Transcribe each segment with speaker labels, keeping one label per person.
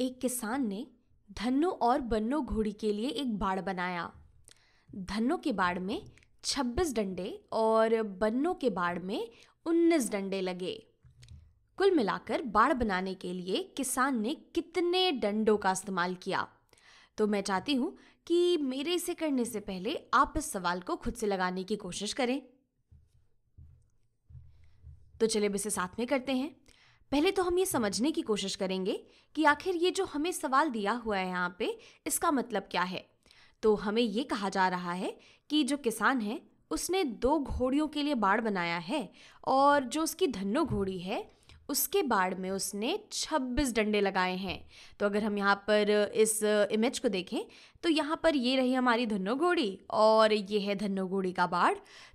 Speaker 1: एक किसान ने धन्नो और बन्नो घोड़ी के लिए एक बाड़ बनाया धन्नो के बाड़ में 26 डंडे और बन्नो के बाड़ में 19 डंडे लगे कुल मिलाकर बाड़ बनाने के लिए किसान ने कितने डंडों का इस्तेमाल किया तो मैं चाहती हूँ कि मेरे इसे करने से पहले आप इस सवाल को खुद से लगाने की कोशिश करें तो चलिए अब इसे साथ में करते हैं पहले तो हम ये समझने की कोशिश करेंगे कि आखिर ये जो हमें सवाल दिया हुआ है यहाँ पे इसका मतलब क्या है तो हमें ये कहा जा रहा है कि जो किसान है उसने दो घोड़ियों के लिए बाड़ बनाया है और जो उसकी धन्नो घोड़ी है उसके बाड़ में उसने 26 डंडे लगाए हैं तो अगर हम यहाँ पर इस इमेज को देखें तो यहाँ पर ये रही हमारी धन्नो घोड़ी और ये है धन्नो घोड़ी का बाड़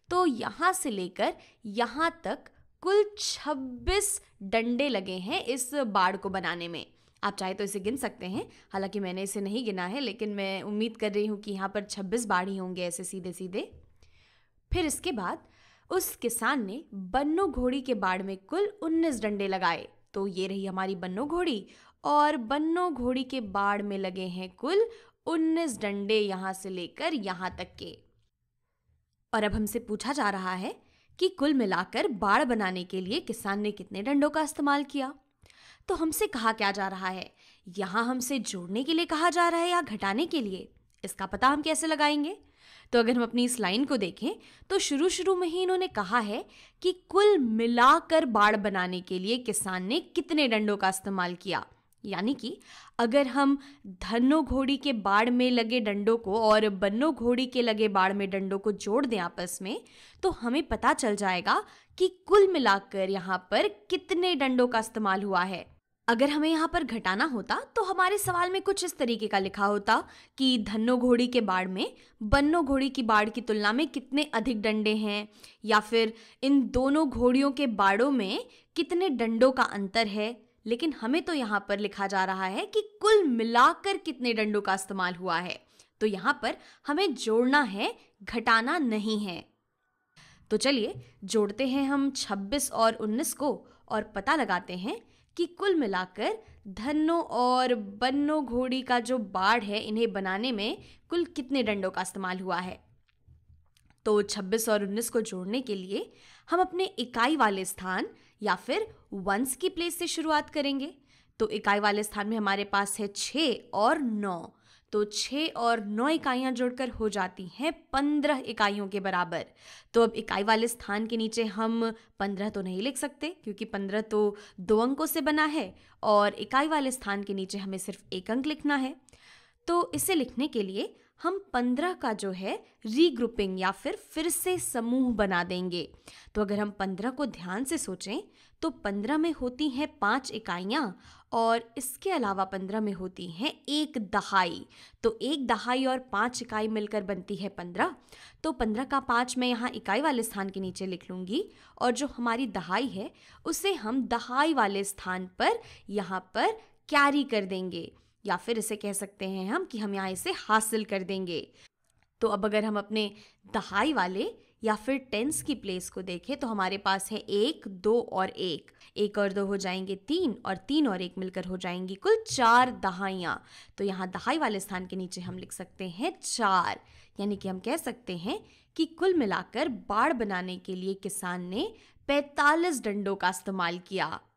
Speaker 1: तो यहाँ से लेकर यहाँ तक कुल 26 डंडे लगे हैं इस बाड़ को बनाने में आप चाहे तो इसे गिन सकते हैं हालांकि मैंने इसे नहीं गिना है लेकिन मैं उम्मीद कर रही हूँ कि यहाँ पर 26 बाढ़ ही होंगे ऐसे सीधे सीधे फिर इसके बाद उस किसान ने बन्नो घोड़ी के बाड़ में कुल 19 डंडे लगाए तो ये रही हमारी बन्नो घोड़ी और बन्नो घोड़ी के बाड़ में लगे हैं कुल 19 डंडे यहाँ से लेकर यहाँ तक के और अब हमसे पूछा जा रहा है कि कुल मिलाकर बाढ़ बनाने के लिए किसान ने कितने डंडों का इस्तेमाल किया तो हमसे कहा क्या जा रहा है यहाँ हमसे जोड़ने के लिए कहा जा रहा है या घटाने के लिए इसका पता हम कैसे लगाएंगे तो अगर हम अपनी इस लाइन को देखें तो शुरू शुरू में ही इन्होंने कहा है कि कुल मिलाकर बाढ़ बनाने के लिए किसान ने कितने डंडों का इस्तेमाल किया यानी कि अगर हम धनो घोड़ी के बाड़ में लगे डंडों को और बन्नो घोड़ी के लगे बाड़ में डंडों को जोड़ दें आपस में तो हमें पता चल जाएगा कि कुल मिलाकर यहाँ पर कितने डंडों का इस्तेमाल हुआ है अगर हमें यहाँ पर घटाना होता तो हमारे सवाल में कुछ इस तरीके का लिखा होता कि धनो घोड़ी के बाड़ में बन्नो घोड़ी की बाड़ की तुलना में कितने अधिक डंडे हैं या फिर इन दोनों घोड़ियों के बाड़ों में कितने डंडों का अंतर है लेकिन हमें तो यहाँ पर लिखा जा रहा है कि कुल मिलाकर कितने डंडों का इस्तेमाल हुआ है तो यहाँ पर हमें जोड़ना है घटाना नहीं है तो चलिए जोड़ते हैं हम 26 और 19 को और पता लगाते हैं कि कुल मिलाकर धनों और बन्नो घोड़ी का जो बाढ़ है इन्हें बनाने में कुल कितने डंडों का इस्तेमाल हुआ है तो 26 और 19 को जोड़ने के लिए हम अपने इकाई वाले स्थान या फिर वंस की प्लेस से शुरुआत करेंगे तो इकाई वाले स्थान में हमारे पास है छः और नौ तो छः और नौ इकाइयाँ जोड़कर हो जाती हैं पंद्रह इकाइयों के बराबर तो अब इकाई वाले स्थान के नीचे हम पंद्रह तो नहीं लिख सकते क्योंकि पंद्रह तो दो अंकों से बना है और इकाई वाले स्थान के नीचे हमें सिर्फ एक अंक लिखना है तो इसे लिखने के लिए हम पंद्रह का जो है रीग्रुपिंग या फिर फिर से समूह बना देंगे तो अगर हम पंद्रह को ध्यान से सोचें तो पंद्रह में होती हैं पाँच इकाइयाँ और इसके अलावा पंद्रह में होती हैं एक दहाई तो एक दहाई और पाँच इकाई मिलकर बनती है पंद्रह तो पंद्रह का पाँच मैं यहाँ इकाई वाले स्थान के नीचे लिख लूँगी और जो हमारी दहाई है उसे हम दहाई वाले स्थान पर यहाँ पर कैरी कर देंगे या फिर इसे कह सकते हैं हम कि हम यहाँ इसे हासिल कर देंगे तो अब अगर हम अपने दहाई वाले या फिर टेंस की प्लेस को देखें तो हमारे पास है एक दो और एक एक और दो हो जाएंगे तीन और तीन और एक मिलकर हो जाएंगी कुल चार दहाइयाँ तो यहाँ दहाई वाले स्थान के नीचे हम लिख सकते हैं चार यानी कि हम कह सकते हैं कि कुल मिलाकर बाढ़ बनाने के लिए किसान ने 45 डंडों का इस्तेमाल किया